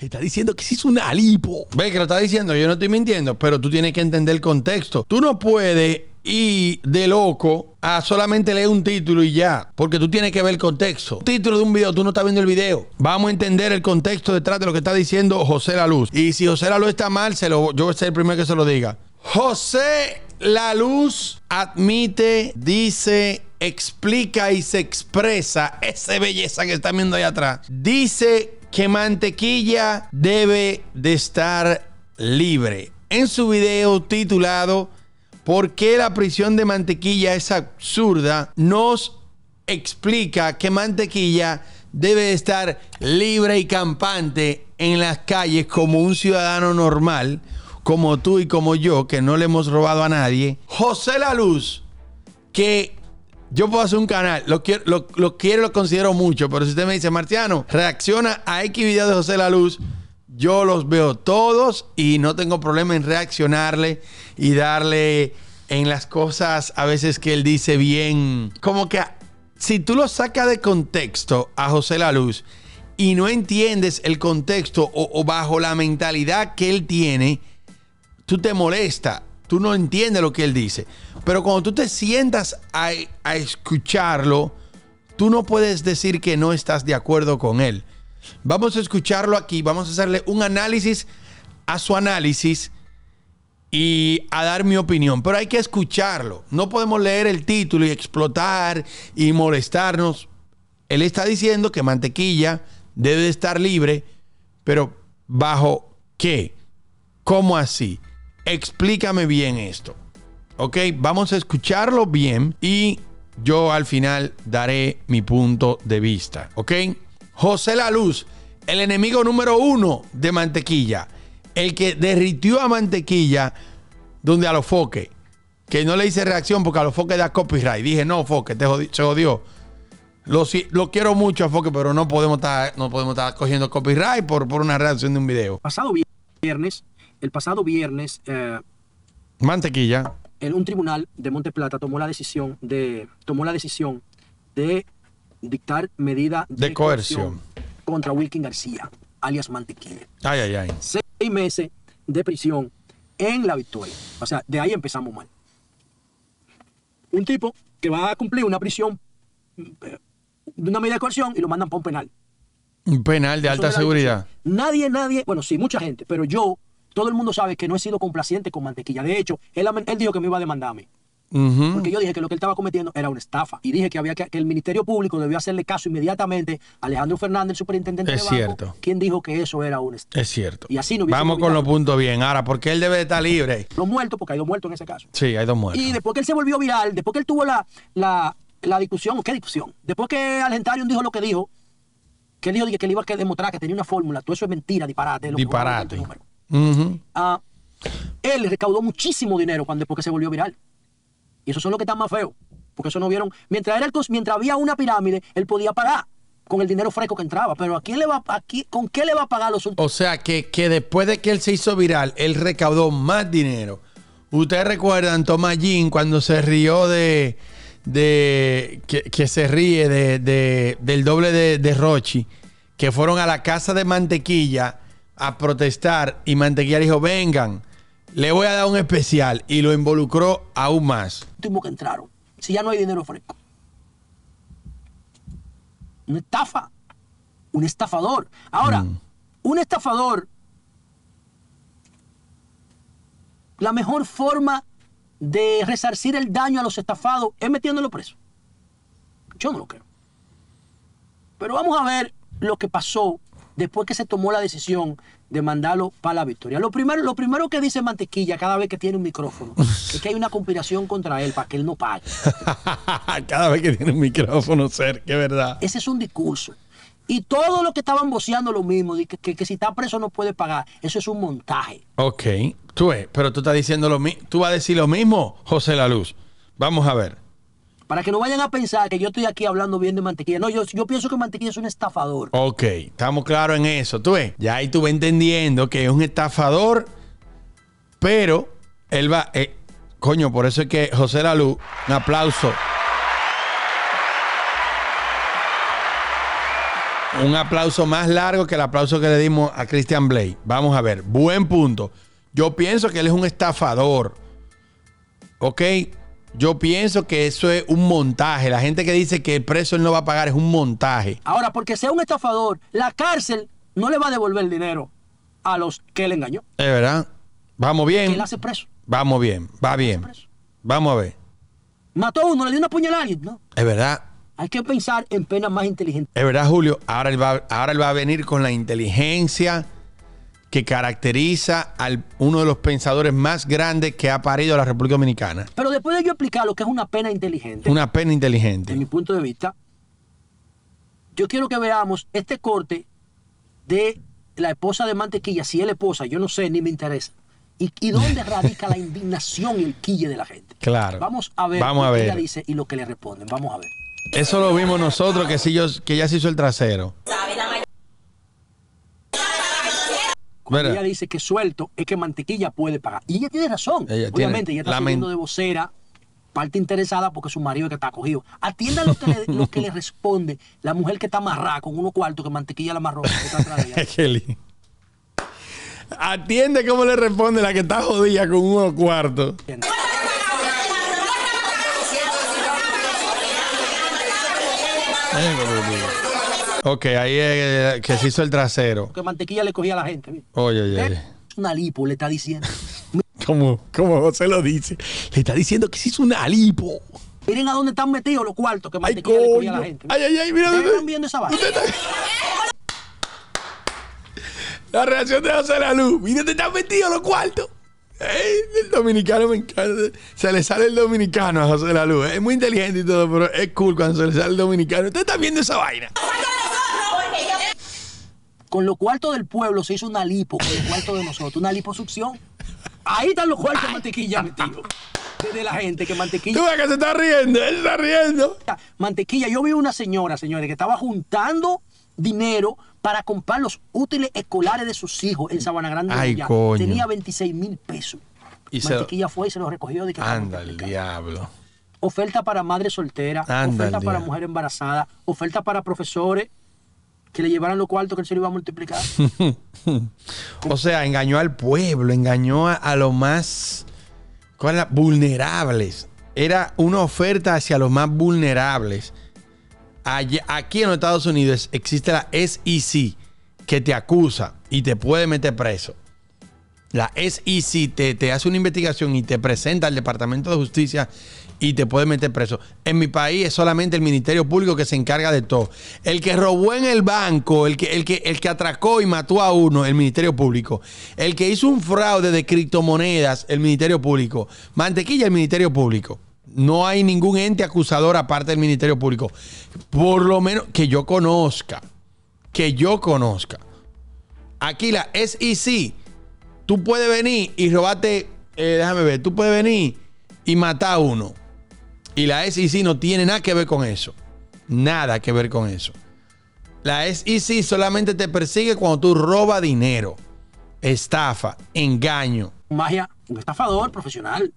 Le está diciendo que si es un alipo. Ve que lo está diciendo, yo no estoy mintiendo, pero tú tienes que entender el contexto. Tú no puedes ir de loco a solamente leer un título y ya, porque tú tienes que ver el contexto. Título de un video, tú no estás viendo el video. Vamos a entender el contexto detrás de lo que está diciendo José La Luz. Y si José La Luz está mal, se lo, yo voy a ser el primero que se lo diga. José La Luz admite, dice, explica y se expresa esa belleza que está viendo ahí atrás. Dice que mantequilla debe de estar libre. En su video titulado ¿Por qué la prisión de mantequilla es absurda? Nos explica que mantequilla debe de estar libre y campante en las calles como un ciudadano normal, como tú y como yo, que no le hemos robado a nadie. José La Luz, que yo puedo hacer un canal, lo quiero, lo, quiero, lo considero mucho, pero si usted me dice, Martiano, reacciona a X videos de José La Luz, yo los veo todos y no tengo problema en reaccionarle y darle en las cosas a veces que él dice bien. Como que si tú lo sacas de contexto a José La Luz y no entiendes el contexto o, o bajo la mentalidad que él tiene, tú te molesta, tú no entiendes lo que él dice. Pero cuando tú te sientas a, escucharlo, tú no puedes decir que no estás de acuerdo con él. Vamos a escucharlo aquí, vamos a hacerle un análisis a su análisis y a dar mi opinión, pero hay que escucharlo. No podemos leer el título y explotar y molestarnos. Él está diciendo que mantequilla debe estar libre, pero bajo qué? ¿Cómo así? Explícame bien esto. ¿ok? Vamos a escucharlo bien y yo al final daré mi punto de vista, ¿ok? José La Luz, el enemigo número uno de Mantequilla, el que derritió a Mantequilla donde a los que no le hice reacción porque a los foques da copyright. Dije, no, foque, te se jodió. Lo, lo, quiero mucho a Foque, pero no podemos estar, no podemos estar cogiendo copyright por, por una reacción de un video. Pasado viernes, el pasado viernes. Eh, Mantequilla un tribunal de Monte Plata tomó la decisión de, tomó la decisión de dictar medida de, coerción. contra Wilkin García, alias Mantequilla. Seis meses de prisión en la victoria. O sea, de ahí empezamos mal. Un tipo que va a cumplir una prisión de eh, una medida de coerción y lo mandan para un penal. Un penal de alta seguridad. Nadie, nadie, bueno, sí, mucha gente, pero yo todo el mundo sabe que no he sido complaciente con mantequilla. De hecho, él, dijo que me iba a demandarme. a mí. Porque yo dije que lo que él estaba cometiendo era una estafa. Y dije que había que, el Ministerio Público debió hacerle caso inmediatamente a Alejandro Fernández, el superintendente es de banco, cierto. quien dijo que eso era una estafa. Es cierto. Y así no Vamos con los puntos bien. Ahora, ¿por qué él debe estar libre? Los muertos, porque hay dos muertos en ese caso. Sí, hay dos muertos. Y después que él se volvió viral, después que él tuvo la, la, discusión, ¿qué discusión? Después que Alentario dijo lo que dijo, que él dijo que él iba a demostrar que tenía una fórmula, todo eso es mentira, disparate. Disparate. Ah, él recaudó muchísimo dinero cuando porque se volvió viral. Y eso son los que está más feos. Porque eso no vieron. Mientras, era mientras había una pirámide, él podía pagar con el dinero fresco que entraba. Pero ¿a quién le va, aquí ¿con qué le va a pagar los últimos? O sea, que, después de que él se hizo viral, él recaudó más dinero. Ustedes recuerdan Tomas Jean cuando se rió de. de que, se ríe de, del doble de, de Rochi, que fueron a la casa de mantequilla a protestar y Mantequilla dijo, vengan, le voy a dar un especial y lo involucró aún más. tuvo que entrar, si ya no hay dinero fresco. Una estafa, un estafador. Ahora, mm. un estafador, la mejor forma de resarcir el daño a los estafados es metiéndolo preso. Yo no lo creo. Pero vamos a ver lo que pasó después que se tomó la decisión de mandarlo para la victoria. Lo primero, lo primero que dice Mantequilla cada vez que tiene un micrófono es que hay una conspiración contra él para que él no pague. cada vez que tiene un micrófono, ser, que verdad. Ese es un discurso. Y todo lo que estaban voceando lo mismo, que, que, si está preso no puede pagar, eso es un montaje. Ok, tú, pero tú estás diciendo lo mismo, tú vas a decir lo mismo, José La Luz. Vamos a ver. Para que no vayan a pensar que yo estoy aquí hablando bien de mantequilla. No, yo, pienso que mantequilla es un estafador. Ok, estamos claros en eso. Tú ves, ya ahí tú entendiendo que es un estafador, pero él va. Eh, coño, por eso es que José Lalu, un aplauso. Un aplauso más largo que el aplauso que le dimos a Christian Blake. Vamos a ver, buen punto. Yo pienso que él es un estafador. ¿Ok? Yo pienso que eso es un montaje. La gente que dice que el preso él no va a pagar es un montaje. Ahora, porque sea un estafador, la cárcel no le va a devolver el dinero a los que le engañó. Es verdad. Vamos bien. Él hace preso. Vamos bien, va bien. Vamos a ver. Mató a uno, le dio una puñalada ¿no? Es verdad. Hay que pensar en penas más inteligentes. Es verdad, Julio. Ahora ahora él va a venir con la inteligencia que caracteriza a uno de los pensadores más grandes que ha parido la República Dominicana. Pero después de yo explicar lo que es una pena inteligente. Una pena inteligente. Desde mi punto de vista, yo quiero que veamos este corte de la esposa de Mantequilla, si es la esposa, yo no sé, ni me interesa. ¿Y, dónde radica la indignación y el quille de la gente? Claro. Vamos a ver Vamos ella dice y lo que le responden. Vamos a ver. Eso lo vimos nosotros, que, sí yo, que ya se hizo el trasero ella dice que suelto, es que mantequilla puede pagar. Y ella tiene razón. Obviamente, ella está subiendo de vocera, parte interesada porque su marido es que está acogido. Atienda lo que, le, responde la mujer que está amarrada con uno cuarto que mantequilla la marrón. Atiende cómo le responde la que está jodida con uno cuarto. Ok, ahí es eh, que se hizo el trasero. Que mantequilla le cogía a la gente. Oye, oye, oye. Una lipo, le está diciendo. ¿Cómo? ¿Cómo José lo dice. Le está diciendo que se hizo una lipo. Miren a dónde están metidos los cuartos que mantequilla le cogía a la gente. Ay, ay, ay, mira. ¿Dónde están viendo esa vaina. La reacción de José la luz. Mira, te están metidos los cuartos. el dominicano me encanta. Se le sale el dominicano a José la luz. Es muy inteligente y todo, pero es cool cuando se le sale el dominicano. Usted está viendo esa vaina. Con los cuartos del pueblo se hizo una lipo, con los de nosotros, una liposucción. Ahí están los cuartos de mantequilla De la gente que mantequilla. Tú ves que se está riendo, él está riendo. Mantequilla, yo vi una señora, señores, que estaba juntando dinero para comprar los útiles escolares de sus hijos en Sabana Grande. Ay, coño. Tenía 26 mil pesos. Y Mantequilla fue y se los recogió de que Anda el diablo. Oferta para madre soltera. oferta para mujer embarazada, oferta para profesores, le llevaran lo cuarto que se iba a multiplicar. o sea, engañó al pueblo, engañó a, los más vulnerables. Era una oferta hacia los más vulnerables. aquí en los Estados Unidos existe la SEC que te acusa y te puede meter preso. La SEC te, te hace una investigación y te presenta al Departamento de Justicia y te pueden meter preso. En mi país es solamente el Ministerio Público que se encarga de todo. El que robó en el banco, el que, el que, el que atracó y mató a uno, el Ministerio Público. El que hizo un fraude de criptomonedas, el Ministerio Público. Mantequilla, el Ministerio Público. No hay ningún ente acusador aparte del Ministerio Público. Por lo menos que yo conozca. Que yo conozca. Aquí la SEC. Tú puedes venir y robarte. Eh, déjame ver. Tú puedes venir y matar a uno. Y la SEC no tiene nada que ver con eso. Nada que ver con eso. La SEC solamente te persigue cuando tú robas dinero, estafa, engaño. Magia, un estafador profesional.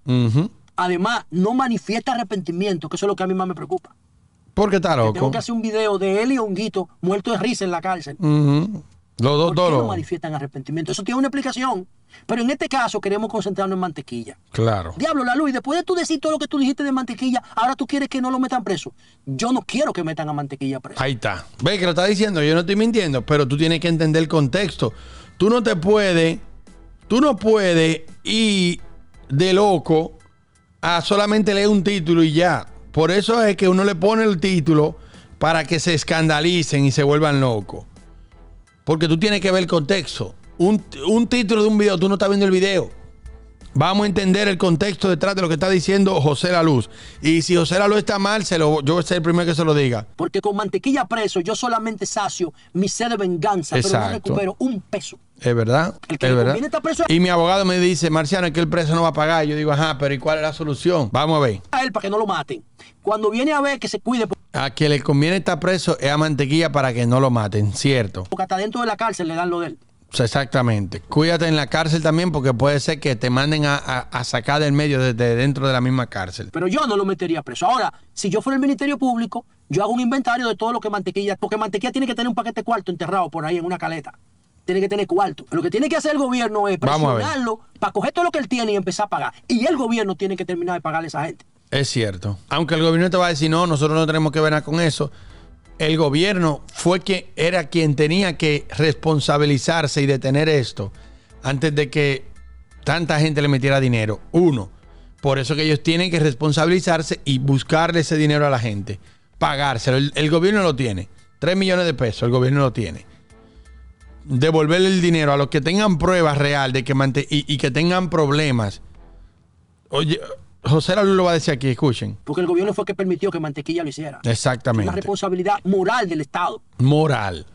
Además, no manifiesta arrepentimiento, que eso es lo que a mí más me preocupa. ¿Por qué está loco? tengo que hacer un video de él y Honguito muerto de risa en la cárcel. Los dos ¿Por qué no manifiestan arrepentimiento? Eso tiene una explicación. Pero en este caso queremos concentrarnos en mantequilla. Claro. Diablo, la luz, después de tú decir todo lo que tú dijiste de mantequilla, ahora tú quieres que no lo metan preso. Yo no quiero que metan a mantequilla preso. Ahí está. Ve que lo está diciendo, yo no estoy mintiendo, pero tú tienes que entender el contexto. Tú no te puedes, tú no puedes ir de loco a solamente leer un título y ya. Por eso es que uno le pone el título para que se escandalicen y se vuelvan locos. Porque tú tienes que ver el contexto. Un, título de un video, tú no estás viendo el video. Vamos a entender el contexto detrás de lo que está diciendo José La Luz. Y si José La está mal, yo voy a ser el primero que se lo diga. Porque con mantequilla preso, yo solamente sacio mi sed de venganza, pero no recupero un peso. Es verdad. es y mi abogado me dice, Marciano, es que el preso no va a pagar. Yo digo, ajá, pero ¿y cuál es la solución? Vamos a ver. A él para que no lo maten. Cuando viene a ver que se cuide. A quien le conviene estar preso es a Mantequilla para que no lo maten, ¿cierto? Porque hasta dentro de la cárcel le dan lo de él. Exactamente. Cuídate en la cárcel también porque puede ser que te manden a, sacar del medio desde dentro de la misma cárcel. Pero yo no lo metería preso. Ahora, si yo fuera el Ministerio Público, yo hago un inventario de todo lo que mantequilla, porque mantequilla tiene que tener un paquete cuarto enterrado por ahí en una caleta. Tiene que tener cuarto. Lo que tiene que hacer el gobierno es presionarlo para coger todo lo que él tiene y empezar a pagar. Y el gobierno tiene que terminar de pagarle a esa gente. Es cierto. Aunque el gobierno te va a decir, no, nosotros no tenemos que ver nada con eso. El gobierno fue quien era quien tenía que responsabilizarse y detener esto antes de que tanta gente le metiera dinero. Uno, por eso que ellos tienen que responsabilizarse y buscarle ese dinero a la gente, pagárselo. El, gobierno lo tiene. Tres millones de pesos, el gobierno lo tiene. Devolverle el dinero a los que tengan pruebas real de que y que tengan problemas. Oye, José Luis lo va a decir aquí, escuchen. Porque el gobierno fue el que permitió que Mantequilla lo hiciera. Exactamente. Es una responsabilidad moral del Estado. Moral.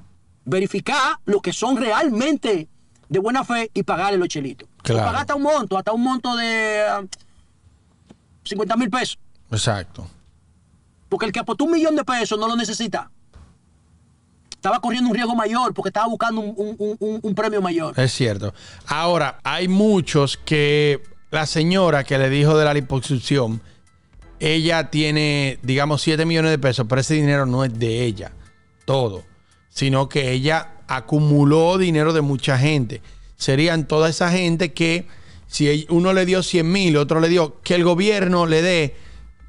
Verificar lo que son realmente de buena fe y pagar el chelitos. Claro. Pagar hasta un monto, hasta un monto de 50 ah, mil pesos. Exacto. Porque el que apostó un millón de pesos no lo necesita. Estaba corriendo un riesgo mayor porque estaba buscando un premio mayor. Es cierto. Ahora, hay muchos que la señora que le dijo de la liposucción, ella tiene, digamos, 7 millones de pesos, pero ese dinero no es de ella, todo, sino que ella acumuló dinero de mucha gente. Serían toda esa gente que si uno le dio 100 mil, otro le dio, que el gobierno le dé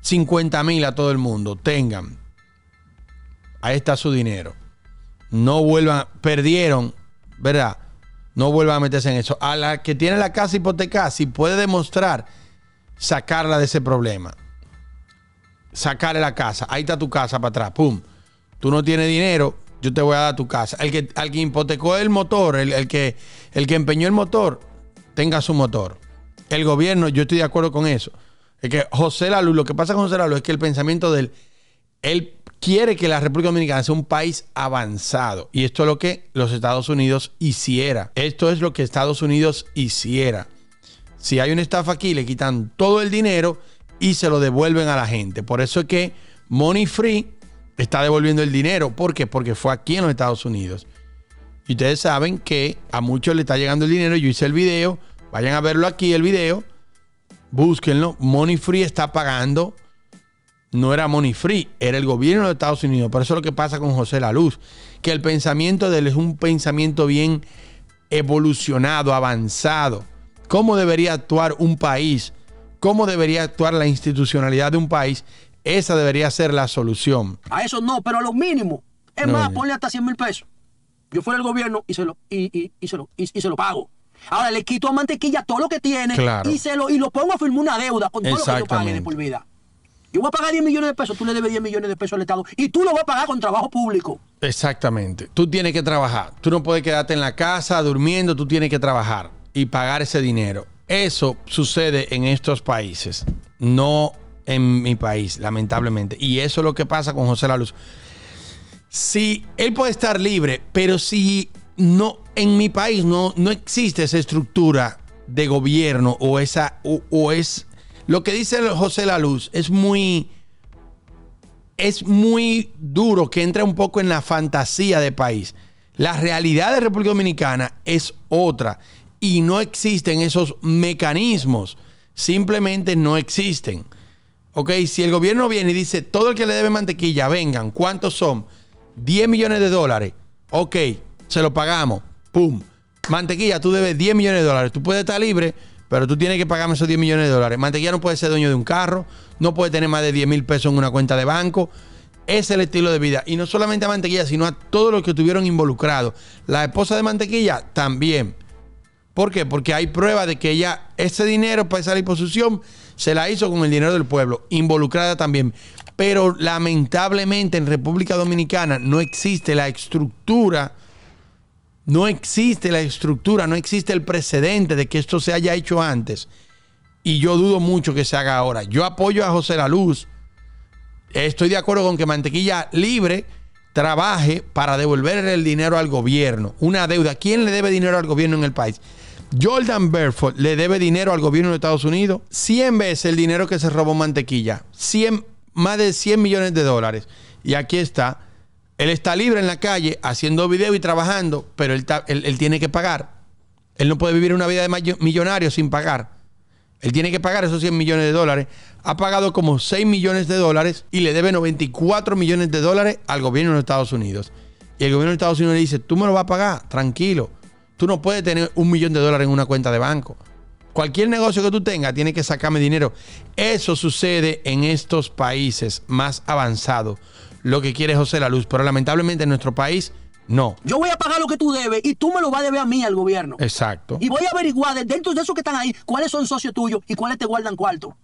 50 mil a todo el mundo, tengan. Ahí está su dinero. No vuelvan, perdieron, ¿verdad? no vuelva a meterse en eso. A la que tiene la casa hipotecada, si puede demostrar, sacarla de ese problema. Sacarle la casa. Ahí está tu casa para atrás. Pum. Tú no tienes dinero, yo te voy a dar tu casa. El que, al que hipotecó el motor, el, que, el que empeñó el motor, tenga su motor. El gobierno, yo estoy de acuerdo con eso. Es que José Lalu, lo que pasa con José Lalu es que el pensamiento del él quiere que la República Dominicana sea un país avanzado. Y esto es lo que los Estados Unidos hiciera. Esto es lo que Estados Unidos hiciera. Si hay una estafa aquí, le quitan todo el dinero y se lo devuelven a la gente. Por eso es que Money Free está devolviendo el dinero. ¿Por qué? Porque fue aquí en los Estados Unidos. Y ustedes saben que a muchos le está llegando el dinero. Yo hice el video. Vayan a verlo aquí, el video. Búsquenlo. Money Free está pagando no era money free, era el gobierno de Estados Unidos. Por eso es lo que pasa con José La Luz, que el pensamiento de él es un pensamiento bien evolucionado, avanzado. ¿Cómo debería actuar un país? ¿Cómo debería actuar la institucionalidad de un país? Esa debería ser la solución. A eso no, pero a lo mínimo. Es más, ponle hasta 100 mil pesos. Yo fuera el gobierno y se lo, y, se lo, y, se lo pago. Ahora le quito a Mantequilla todo lo que tiene y, se lo, y lo pongo a firmar una deuda con todo lo que yo pague de por vida. Yo voy a pagar 10 millones de pesos, tú le debes 10 millones de pesos al Estado y tú lo vas a pagar con trabajo público. Exactamente. Tú tienes que trabajar. Tú no puedes quedarte en la casa durmiendo, tú tienes que trabajar y pagar ese dinero. Eso sucede en estos países, no en mi país, lamentablemente. Y eso es lo que pasa con José La Luz. Si él puede estar libre, pero si no, en mi país no, no existe esa estructura de gobierno o esa o es lo que dice José La Luz es muy, es muy duro que entra un poco en la fantasía de país. La realidad de República Dominicana es otra y no existen esos mecanismos. Simplemente no existen. Ok, si el gobierno viene y dice todo el que le debe mantequilla, vengan, ¿cuántos son? 10 millones de dólares. Ok, se lo pagamos. Pum. Mantequilla, tú debes 10 millones de dólares. Tú puedes estar libre pero tú tienes que pagarme esos 10 millones de dólares. Mantequilla no puede ser dueño de un carro, no puede tener más de 10 mil pesos en una cuenta de banco. Es el estilo de vida. Y no solamente a Mantequilla, sino a todos los que estuvieron involucrados. La esposa de Mantequilla también. ¿Por qué? Porque hay prueba de que ella, ese dinero para esa disposición se la hizo con el dinero del pueblo, involucrada también. Pero lamentablemente en República Dominicana no existe la estructura no existe la estructura, no existe el precedente de que esto se haya hecho antes. Y yo dudo mucho que se haga ahora. Yo apoyo a José La Luz. Estoy de acuerdo con que Mantequilla Libre trabaje para devolverle el dinero al gobierno. Una deuda. ¿Quién le debe dinero al gobierno en el país? Jordan Belfort le debe dinero al gobierno de Estados Unidos 100 veces el dinero que se robó Mantequilla. 100, más de 100 millones de dólares. Y aquí está él está libre en la calle haciendo video y trabajando, pero él, tiene que pagar. Él no puede vivir una vida de millonario sin pagar. Él tiene que pagar esos 100 millones de dólares. Ha pagado como 6 millones de dólares y le debe 94 millones de dólares al gobierno de Estados Unidos. Y el gobierno de Estados Unidos le dice, tú me lo vas a pagar, tranquilo. Tú no puedes tener un millón de dólares en una cuenta de banco. Cualquier negocio que tú tengas, tiene que sacarme dinero. Eso sucede en estos países más avanzados lo que quiere José La Luz, pero lamentablemente en nuestro país no. Yo voy a pagar lo que tú debes y tú me lo vas a deber a mí, al gobierno. Exacto. Y voy a averiguar dentro de esos que están ahí cuáles son socios tuyos y cuáles te guardan cuarto.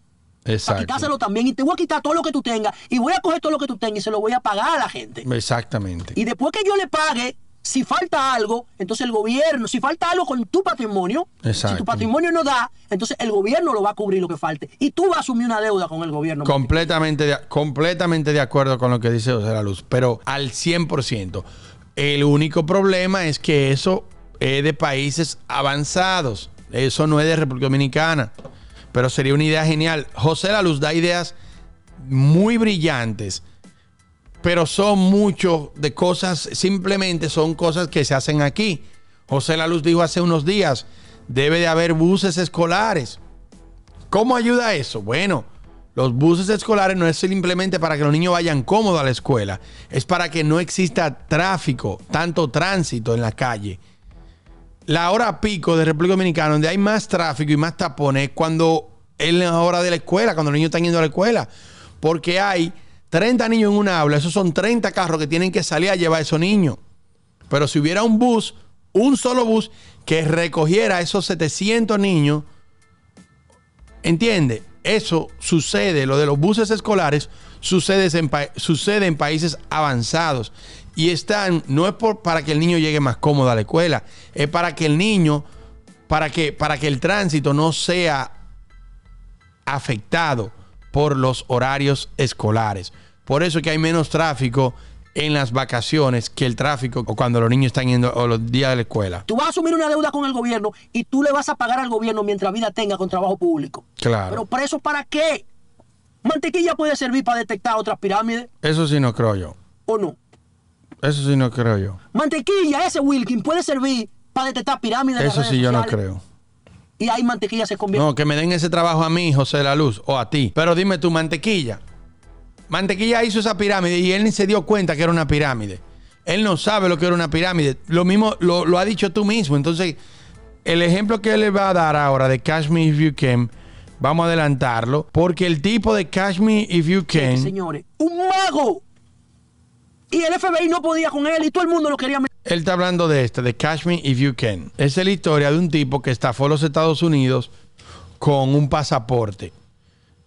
Exacto. Para quitárselo también y te voy a quitar todo lo que tú tengas y voy a coger todo lo que tú tengas y se lo voy a pagar a la gente. Exactamente. Y después que yo le pague si falta algo, entonces el gobierno, si falta algo con tu patrimonio, si tu patrimonio no da, entonces el gobierno lo va a cubrir lo que falte. Y tú vas a asumir una deuda con el gobierno. Completamente, de, completamente de acuerdo con lo que dice José La Luz, pero al 100%. El único problema es que eso es de países avanzados. Eso no es de República Dominicana. Pero sería una idea genial. José La Luz da ideas muy brillantes pero son muchos de cosas, simplemente son cosas que se hacen aquí. José La Luz dijo hace unos días, debe de haber buses escolares. ¿Cómo ayuda eso? Bueno, los buses escolares no es simplemente para que los niños vayan cómodos a la escuela, es para que no exista tráfico, tanto tránsito en la calle. La hora pico de República Dominicana, donde hay más tráfico y más tapones, cuando es la hora de la escuela, cuando los niños están yendo a la escuela, porque hay 30 niños en una aula, esos son 30 carros que tienen que salir a llevar a esos niños. Pero si hubiera un bus, un solo bus, que recogiera a esos 700 niños, ¿entiende? Eso sucede, lo de los buses escolares sucede en, sucede en países avanzados. Y están, no es para que el niño llegue más cómodo a la escuela, es para que el niño, para que, para que el tránsito no sea afectado por los horarios escolares. Por eso que hay menos tráfico en las vacaciones que el tráfico o cuando los niños están yendo o los días de la escuela. Tú vas a asumir una deuda con el gobierno y tú le vas a pagar al gobierno mientras vida tenga con trabajo público. Claro. Pero para eso, ¿para qué? Mantequilla puede servir para detectar otras pirámides. Eso sí no creo yo. ¿O no? Eso sí no creo yo. Mantequilla, ese Wilkin, puede servir para detectar pirámides. Eso sí yo no creo y hay mantequilla se convierte. No, que me den ese trabajo a mí, José de la Luz, o a ti. Pero dime tu mantequilla. Mantequilla hizo esa pirámide y él ni se dio cuenta que era una pirámide. Él no sabe lo que era una pirámide. Lo mismo lo, ha dicho tú mismo. Entonces, el ejemplo que él le va a dar ahora de Cash Me If You Can, vamos a adelantarlo, porque el tipo de Cash Me If You Can. señores, un mago. Y el FBI no podía con él y todo el mundo lo quería meter. Él está hablando de este, de Cash Me If You Can. es la historia de un tipo que estafó los Estados Unidos con un pasaporte.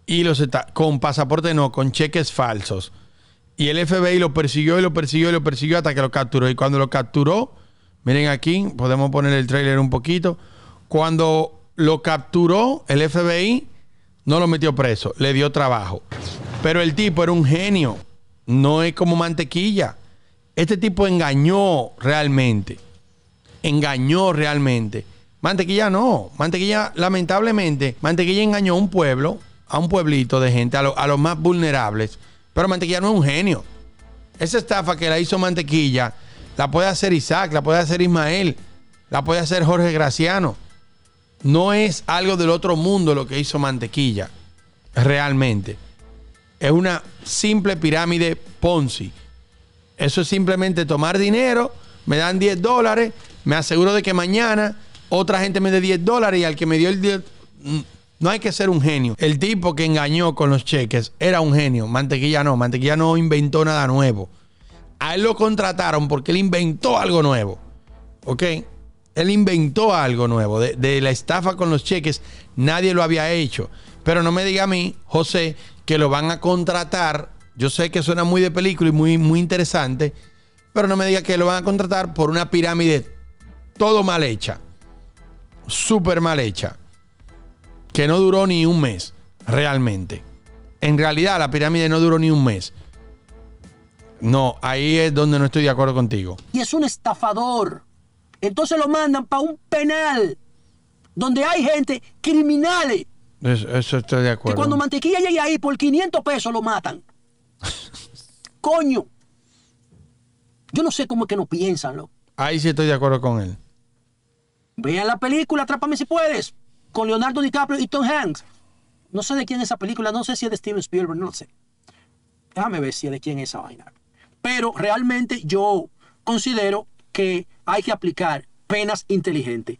Y los con pasaporte no, con cheques falsos. Y el FBI lo persiguió y lo persiguió y lo persiguió hasta que lo capturó. Y cuando lo capturó, miren aquí, podemos poner el trailer un poquito. Cuando lo capturó, el FBI no lo metió preso, le dio trabajo. Pero el tipo era un genio, no es como mantequilla. Este tipo engañó realmente. Engañó realmente. Mantequilla no. Mantequilla, lamentablemente, Mantequilla engañó a un pueblo, a un pueblito de gente, a, los más vulnerables. Pero Mantequilla no es un genio. Esa estafa que la hizo Mantequilla, la puede hacer Isaac, la puede hacer Ismael, la puede hacer Jorge Graciano. No es algo del otro mundo lo que hizo Mantequilla, realmente. Es una simple pirámide Ponzi. Eso es simplemente tomar dinero, me dan 10 dólares, me aseguro de que mañana otra gente me dé 10 dólares y al que me dio el 10... Mm, no hay que ser un genio. El tipo que engañó con los cheques era un genio. Mantequilla no, Mantequilla no inventó nada nuevo. A él lo contrataron porque él inventó algo nuevo. ¿Ok? Él inventó algo nuevo. De, de la estafa con los cheques, nadie lo había hecho. Pero no me diga a mí, José, que lo van a contratar yo sé que suena muy de película y muy, muy interesante, pero no me diga que lo van a contratar por una pirámide todo mal hecha, súper mal hecha, que no duró ni un mes realmente. En realidad la pirámide no duró ni un mes. No, ahí es donde no estoy de acuerdo contigo. Y es un estafador. Entonces lo mandan para un penal donde hay gente criminal. Eso, estoy de acuerdo. Que cuando Mantequilla llegue ahí por 500 pesos lo matan. Coño. Yo no sé cómo es que no piensan, Ahí sí estoy de acuerdo con él. Vean la película, Atrápame si puedes, con Leonardo DiCaprio y Tom Hanks. No sé de quién es esa película, no sé si es de Steven Spielberg, no lo sé. Déjame ver si es de quién es esa vaina. Pero realmente yo considero que hay que aplicar penas inteligentes.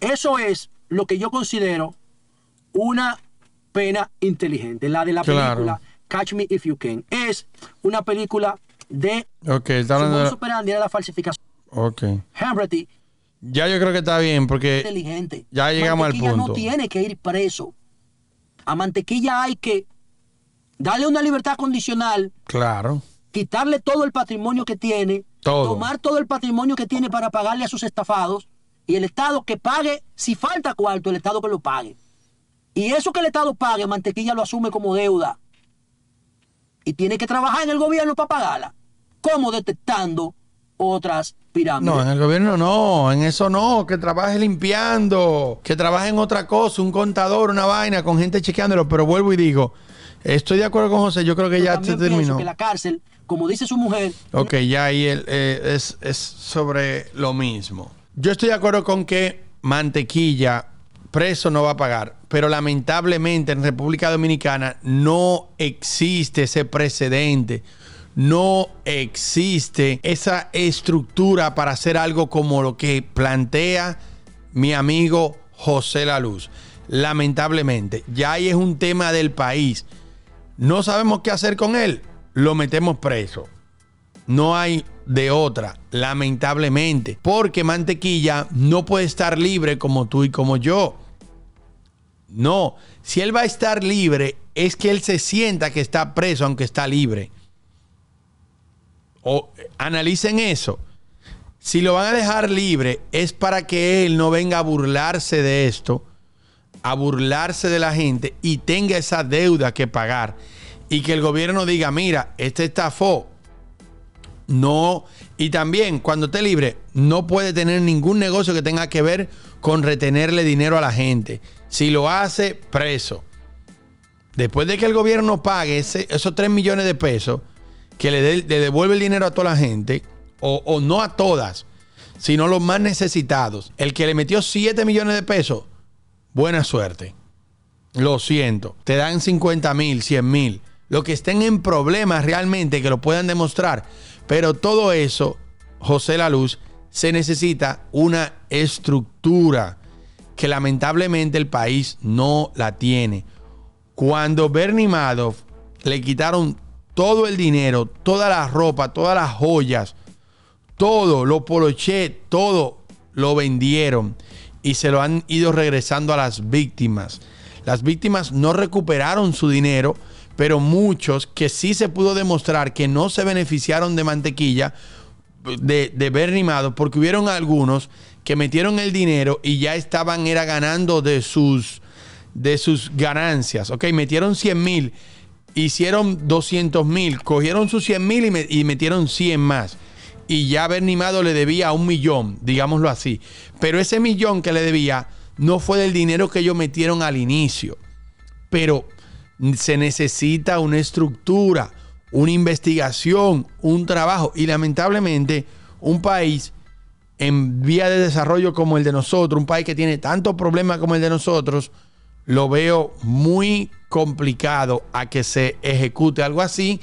Eso es lo que yo considero una pena inteligente, la de la película Catch Me If You Can. Es una película de Ok, está hablando la falsificación. Ok. ya yo creo que está bien porque inteligente. ya llegamos al punto. no tiene que ir preso. A Mantequilla hay que darle una libertad condicional. Claro. Quitarle todo el patrimonio que tiene. Todo. Tomar todo el patrimonio que tiene para pagarle a sus estafados. Y el Estado que pague, si falta cuarto, el Estado que lo pague. Y eso que el Estado pague, Mantequilla lo asume como deuda y tiene que trabajar en el gobierno para pagarla. ...como detectando otras pirámides? No, en el gobierno no, en eso no, que trabaje limpiando, que trabaje en otra cosa, un contador, una vaina, con gente chequeándolo, pero vuelvo y digo, estoy de acuerdo con José, yo creo que ya se terminó. Que la cárcel, como dice su mujer... Ok, ya ahí eh, es sobre lo mismo. Yo estoy de acuerdo con que mantequilla preso no va a pagar pero lamentablemente en República Dominicana no existe ese precedente. No existe esa estructura para hacer algo como lo que plantea mi amigo José La Luz. Lamentablemente, ya ahí es un tema del país. No sabemos qué hacer con él, lo metemos preso. No hay de otra, lamentablemente, porque mantequilla no puede estar libre como tú y como yo no, si él va a estar libre, es que él se sienta que está preso aunque está libre. O analicen eso. Si lo van a dejar libre, es para que él no venga a burlarse de esto, a burlarse de la gente y tenga esa deuda que pagar. Y que el gobierno diga, mira, este estafó. No. Y también, cuando esté libre, no puede tener ningún negocio que tenga que ver con retenerle dinero a la gente si lo hace, preso. Después de que el gobierno pague esos 3 millones de pesos, que le, devuelve el dinero a toda la gente, o, no a todas, sino a los más necesitados. El que le metió 7 millones de pesos, buena suerte. Lo siento. Te dan 50 mil, 100 mil. Los que estén en problemas realmente, que lo puedan demostrar. Pero todo eso, José La Luz, se necesita una estructura que lamentablemente el país no la tiene. Cuando Bernie Madoff le quitaron todo el dinero, toda la ropa, todas las joyas, todo, lo poloché, todo lo vendieron y se lo han ido regresando a las víctimas. Las víctimas no recuperaron su dinero, pero muchos que sí se pudo demostrar que no se beneficiaron de mantequilla de, de Bernie Madoff, porque hubieron algunos que metieron el dinero y ya estaban era ganando de sus, de sus ganancias. Ok, metieron 100 mil, hicieron 200 mil, cogieron sus 100 mil y, metieron 100 más. Y ya Bernimado le debía un millón, digámoslo así. Pero ese millón que le debía no fue del dinero que ellos metieron al inicio. Pero se necesita una estructura, una investigación, un trabajo. Y lamentablemente, un país en vía de desarrollo como el de nosotros, un país que tiene tantos problemas como el de nosotros, lo veo muy complicado a que se ejecute algo así.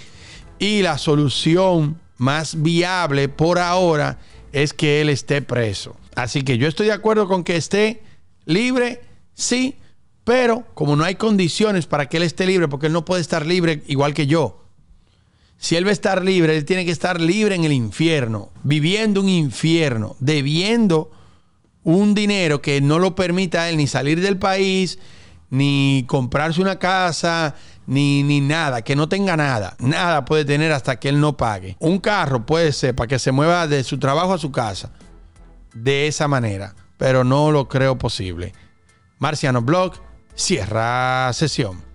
Y la solución más viable por ahora es que él esté preso. Así que yo estoy de acuerdo con que esté libre, sí, pero como no hay condiciones para que él esté libre, porque él no puede estar libre igual que yo, si él va a estar libre, él tiene que estar libre en el infierno, viviendo un infierno, debiendo un dinero que no lo permita a él ni salir del país, ni comprarse una casa, ni, nada, que no tenga nada. Nada puede tener hasta que él no pague. Un carro puede ser para que se mueva de su trabajo a su casa. De esa manera. Pero no lo creo posible. Marciano Blog cierra sesión.